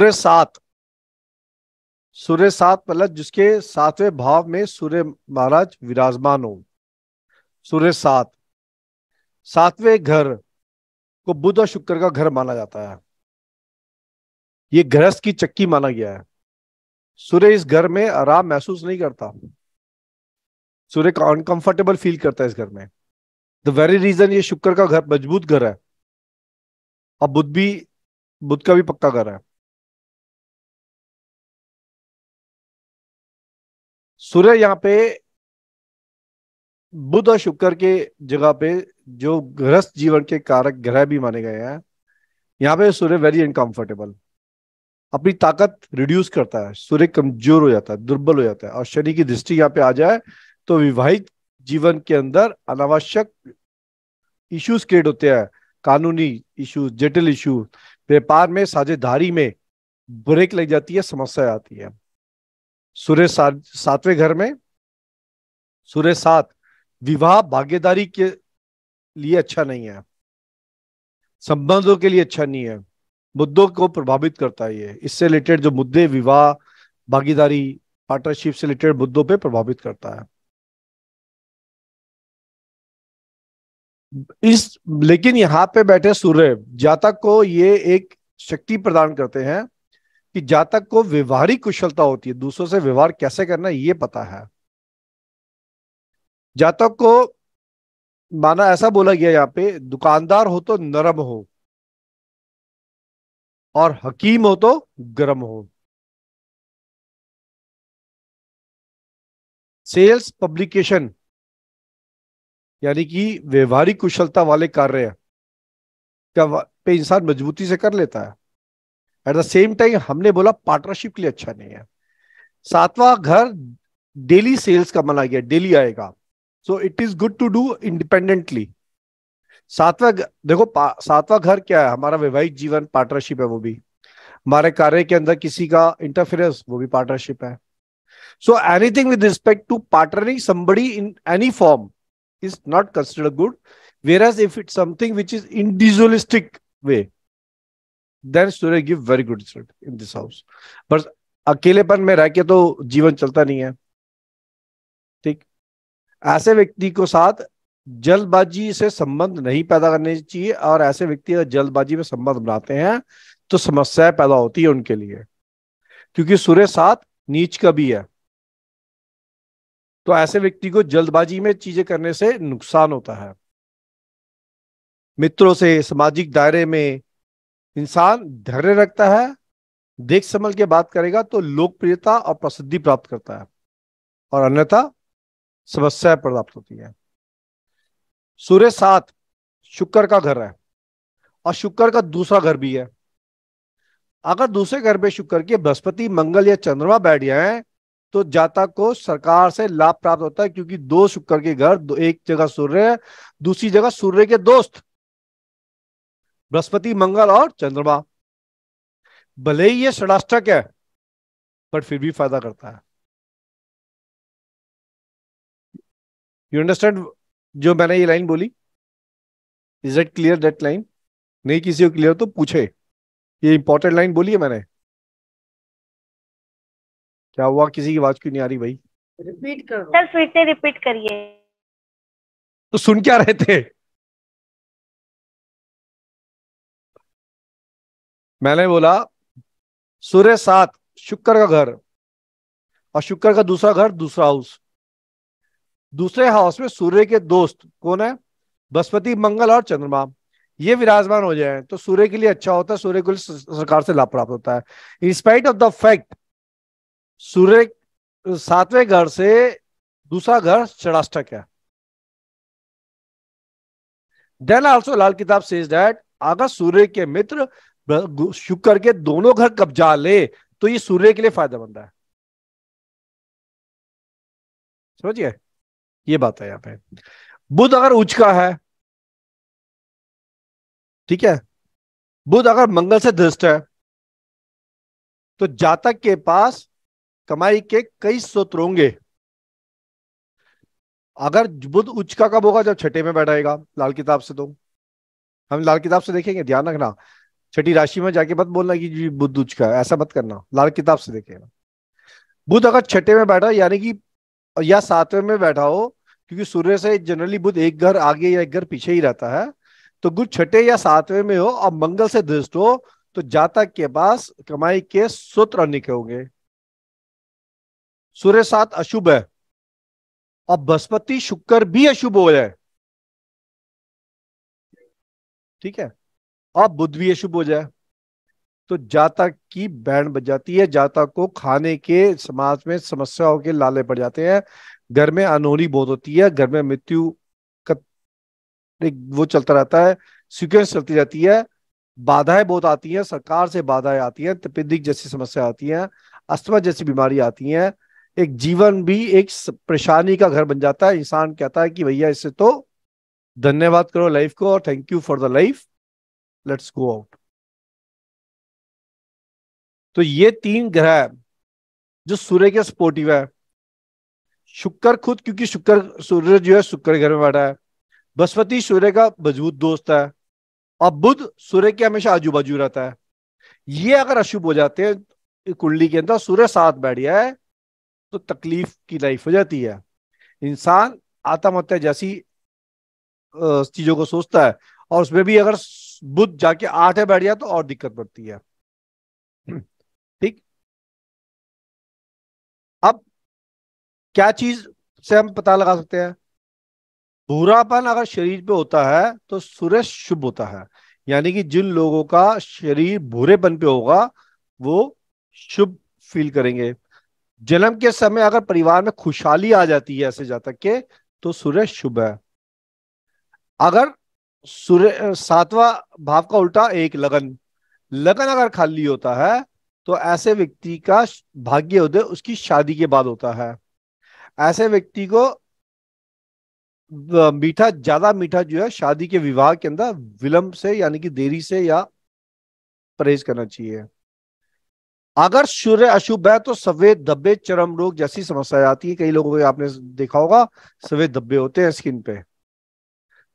सूर्य सात सूर्य सात मतलब जिसके सातवें भाव में सूर्य महाराज विराजमान हो सूर्य सात सातवें घर को बुध और शुक्र का घर माना जाता है ये गृहस्थ की चक्की माना गया है सूर्य इस घर में आराम महसूस नहीं करता सूर्य का अनकंफर्टेबल फील करता है इस घर में द वेरी रीजन ये शुक्र का घर मजबूत घर है और बुद्ध भी बुद्ध का भी पक्का घर है सूर्य यहाँ पे बुध और शुक्र के जगह पे जो ग्रस्त जीवन के कारक ग्रह भी माने गए हैं यहाँ पे सूर्य वेरी अनकंफर्टेबल अपनी ताकत रिड्यूस करता है सूर्य कमजोर हो जाता है दुर्बल हो जाता है और शनि की दृष्टि यहाँ पे आ जाए तो विवाहित जीवन के अंदर अनावश्यक इश्यूज क्रिएट होते हैं कानूनी इश्यूज जटिल इश्यू व्यापार में साझेदारी में ब्रेक लग जाती है समस्या आती है सूर्य सातवें घर में सूर्य सात विवाह भाग्यदारी के लिए अच्छा नहीं है संबंधों के लिए अच्छा नहीं है मुद्दों को प्रभावित करता है ये इससे रिलेटेड जो मुद्दे विवाह भागीदारी पार्टनरशिप से रिलेटेड मुद्दों पे प्रभावित करता है इस लेकिन यहां पे बैठे सूर्य जातक को ये एक शक्ति प्रदान करते हैं कि जातक को व्यवहारिक कुशलता होती है दूसरों से व्यवहार कैसे करना ये पता है जातक को माना ऐसा बोला गया यहाँ पे दुकानदार हो तो नरम हो और हकीम हो तो गर्म हो सेल्स पब्लिकेशन यानी कि व्यवहारिक कुशलता वाले कार्य का पे इंसान मजबूती से कर लेता है एट द सेम टाइम हमने बोला पार्टनरशिप के लिए अच्छा नहीं है सातवां घर डेली सेल्स का मना गया डेली आएगा so it is good to do independently सातवां देखो सातवां घर क्या है हमारा वैवाहिक जीवन पार्टनरशिप है वो भी हमारे कार्य के अंदर किसी का इंटरफेरेंस वो भी पार्टनरशिप है so anything with respect to partnering somebody in any form is not consider good whereas if it something which is individualistic way then Surya give very good result in this house but अकेलेपन में रह के तो जीवन चलता नहीं है ठीक ऐसे व्यक्ति को साथ जल्दबाजी से संबंध नहीं पैदा करने चाहिए और ऐसे व्यक्ति अगर जल्दबाजी में संबंध बनाते हैं तो समस्याएं पैदा होती है उनके लिए क्योंकि सूर्य साथ नीच का भी है तो ऐसे व्यक्ति को जल्दबाजी में चीजें करने से नुकसान होता है मित्रों से सामाजिक दायरे में इंसान धैर्य रखता है देख संभल के बात करेगा तो लोकप्रियता और प्रसिद्धि प्राप्त करता है और अन्यथा समस्या प्राप्त होती है सूर्य सात शुक्र का घर है और शुक्र का दूसरा घर भी है अगर दूसरे घर में शुक्र के बृहस्पति मंगल या चंद्रमा बैठ जाए तो जातक को सरकार से लाभ प्राप्त होता है क्योंकि दो शुक्र के घर एक जगह सूर्य दूसरी जगह सूर्य के दोस्त बृहस्पति मंगल और चंद्रमा भले ही ये षडाष्टक है बट फिर भी फायदा करता है यू अंडरस्टैंड जो मैंने ये लाइन बोली is it clear that line नहीं किसी को क्लियर तो पूछे ये इंपॉर्टेंट लाइन बोली है मैंने क्या हुआ किसी की आवाज क्यों नहीं आ रही भाई रिपीट करो सर फिर से रिपीट करिए तो सुन क्या रहे थे मैंने बोला सूर्य सात शुक्र का घर और शुक्र का दूसरा घर दूसरा हाउस दूसरे हाउस में सूर्य के दोस्त कौन है बृहस्पति मंगल और चंद्रमा ये विराजमान हो जाए तो सूर्य के लिए अच्छा होता है सूर्य के लिए सरकार से लाभ प्राप्त होता है इंस्पाइट ऑफ द फैक्ट सूर्य सातवें घर से दूसरा घर चढ़ाष्टक है देन ऑल्सो लाल किताब सेज दैट अगर सूर्य के मित्र शुक्र के दोनों घर कब्जा ले तो ये सूर्य के लिए फायदेमंद है समझिए ये बात है यहां पे बुध अगर उच्च का है ठीक है बुध अगर मंगल से धृष्ट है तो जातक के पास कमाई के कई स्रोत होंगे अगर बुध उच्च का कब होगा जब छठे में बैठाएगा लाल किताब से तो हम लाल किताब से देखेंगे ध्यान रखना छठी राशि में जाके मत बोलना कि जी बुद्ध उच का ऐसा मत करना लाल किताब से देखेगा बुद्ध अगर छठे में बैठा यानी कि या सातवें में बैठा हो क्योंकि सूर्य से जनरली बुद्ध एक घर आगे या एक घर पीछे ही रहता है तो बुद्ध छठे या सातवें में हो और मंगल से दृष्ट हो तो जातक के पास कमाई के सूत्र निके होंगे सूर्य सात अशुभ है और बृहस्पति शुक्र भी अशुभ हो जाए ठीक है अब बुद्ध भी अशुभ हो जाए तो जाता की बैंड बज जाती है जाता को खाने के समाज में समस्याओं के लाले पड़ जाते हैं घर में अनोनी बहुत होती है घर में मृत्यु का वो चलता रहता है सिक्वेंस चलती रहती है बाधाएं बहुत आती हैं सरकार से बाधाएं आती हैं तपिदिक जैसी समस्या आती हैं अस्थमा जैसी बीमारी आती हैं एक जीवन भी एक परेशानी का घर बन जाता है इंसान कहता है कि भैया इससे तो धन्यवाद करो लाइफ को और thank you for the life let's go out तो ये तीन ग्रह जो सूर्य के सपोर्टिव है शुक्र खुद क्योंकि शुक्र सूर्य जो है शुक्र घर में बैठा है बृहस्पति सूर्य का मजबूत दोस्त है और बुध सूर्य के हमेशा आजू बाजू रहता है ये अगर अशुभ हो जाते हैं कुंडली के अंदर सूर्य साथ बैठ गया है तो तकलीफ की लाइफ हो जाती है इंसान आत्महत्या जैसी चीजों को सोचता है और उसमें भी अगर बुद्ध जाके आठ है बैठ जाए तो और दिक्कत पड़ती है ठीक अब क्या चीज से हम पता लगा सकते हैं भूरापन अगर शरीर पे होता है तो सूर्य शुभ होता है यानी कि जिन लोगों का शरीर भूरेपन पे होगा वो शुभ फील करेंगे जन्म के समय अगर परिवार में खुशहाली आ जाती है ऐसे जातक के तो सूर्य शुभ है अगर सूर्य सातवा भाव का उल्टा एक लगन लगन अगर खाली होता है तो ऐसे व्यक्ति का भाग्य उदय उसकी शादी के बाद होता है ऐसे व्यक्ति को मीठा ज्यादा मीठा जो है शादी के विवाह के अंदर विलंब से यानी कि देरी से या परहेज करना चाहिए अगर सूर्य अशुभ है तो सफेद धब्बे चरम रोग जैसी समस्या आती है कई लोगों को आपने देखा होगा सफेद धब्बे होते हैं स्किन पे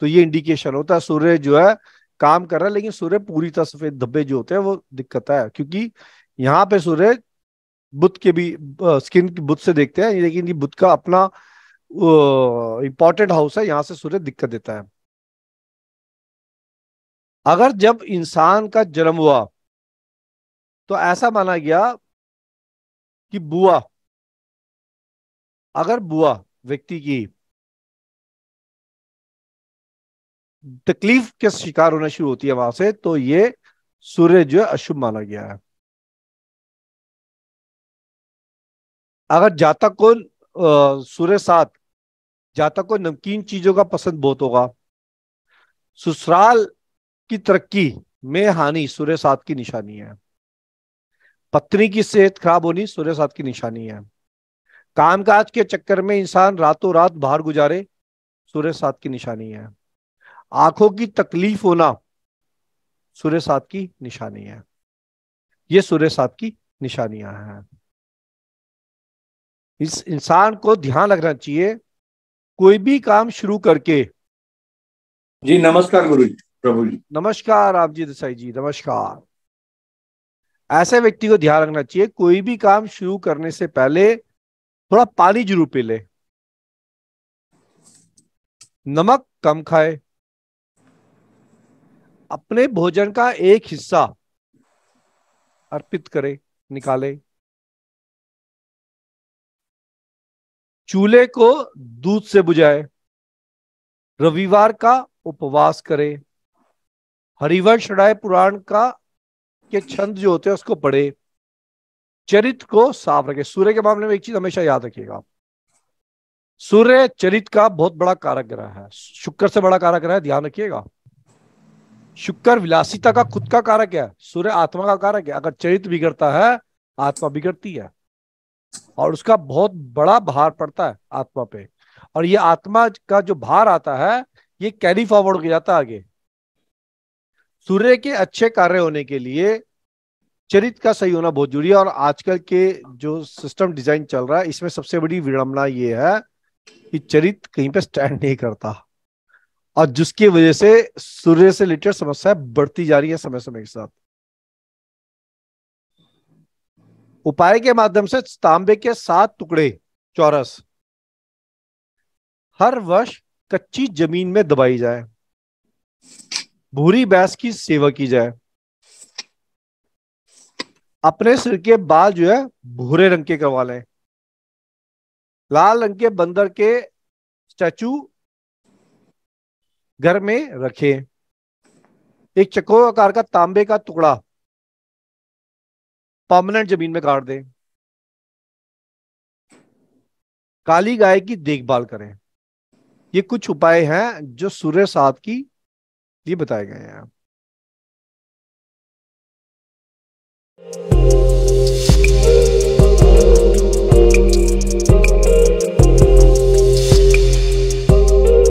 तो ये इंडिकेशन होता है सूर्य जो है काम कर रहा है लेकिन सूर्य पूरी तरह सफेद धब्बे जो होते हैं वो दिक्कत है क्योंकि यहाँ पे सूर्य बुद्ध के भी स्किन बुद्ध से देखते हैं लेकिन ये बुद्ध का अपना इंपॉर्टेंट हाउस है यहाँ से सूर्य दिक्कत देता है अगर जब इंसान का जन्म हुआ तो ऐसा माना गया कि बुआ अगर बुआ व्यक्ति की तकलीफ के शिकार होना शुरू होती है वहां से तो ये सूर्य जो है अशुभ माना गया है अगर जातक को सूर्य साथ जातक को नमकीन चीजों का पसंद बहुत होगा ससुराल की तरक्की में हानि सूर्य सात की निशानी है पत्नी की सेहत खराब होनी सूर्य सात की निशानी है कामकाज के चक्कर में इंसान रातों रात बाहर गुजारे सूर्य सात की निशानी है आंखों की तकलीफ होना सूर्य सात की निशानी है ये सूर्य सात की निशानियां हैं इस इंसान को ध्यान रखना चाहिए कोई भी काम शुरू करके जी नमस्कार गुरु जी प्रभु जी नमस्कार आप जी देसाई जी नमस्कार ऐसे व्यक्ति को ध्यान रखना चाहिए कोई भी काम शुरू करने से पहले थोड़ा पानी जरूर पी ले नमक कम खाए अपने भोजन का एक हिस्सा अर्पित करे निकाले चूल्हे को दूध से बुझाए रविवार का उपवास करे हरिवंश राय पुराण का के छंद जो होते हैं उसको पढ़े चरित को साफ रखे सूर्य के मामले में एक चीज हमेशा याद रखिएगा आप सूर्य चरित का बहुत बड़ा कारक ग्रह है शुक्र से बड़ा कारक ग्रह है ध्यान रखिएगा शुक्र विलासिता का खुद का कारक है सूर्य आत्मा का कारक है अगर चरित्र बिगड़ता है आत्मा बिगड़ती है और उसका बहुत बड़ा भार पड़ता है आत्मा पे और ये आत्मा का जो भार आता है ये कैरी फॉरवर्ड हो जाता है आगे सूर्य के अच्छे कार्य होने के लिए चरित्र का सही होना बहुत जरूरी है और आजकल के जो सिस्टम डिजाइन चल रहा है इसमें सबसे बड़ी विडम्बना ये है कि चरित्र कहीं पे स्टैंड नहीं करता और जिसकी वजह से सूर्य से रिलेटेड समस्या बढ़ती जा रही है समय समय के साथ उपाय के माध्यम से तांबे के सात टुकड़े चौरस हर वर्ष कच्ची जमीन में दबाई जाए भूरी बैस की सेवा की जाए अपने सिर के बाल जो है भूरे रंग के करवा लें लाल रंग के बंदर के स्टैचू घर में रखें एक चकोर आकार का तांबे का टुकड़ा परमानेंट जमीन में काट दें काली गाय की देखभाल करें ये कुछ उपाय हैं जो सूर्य सात की लिए बताए गए हैं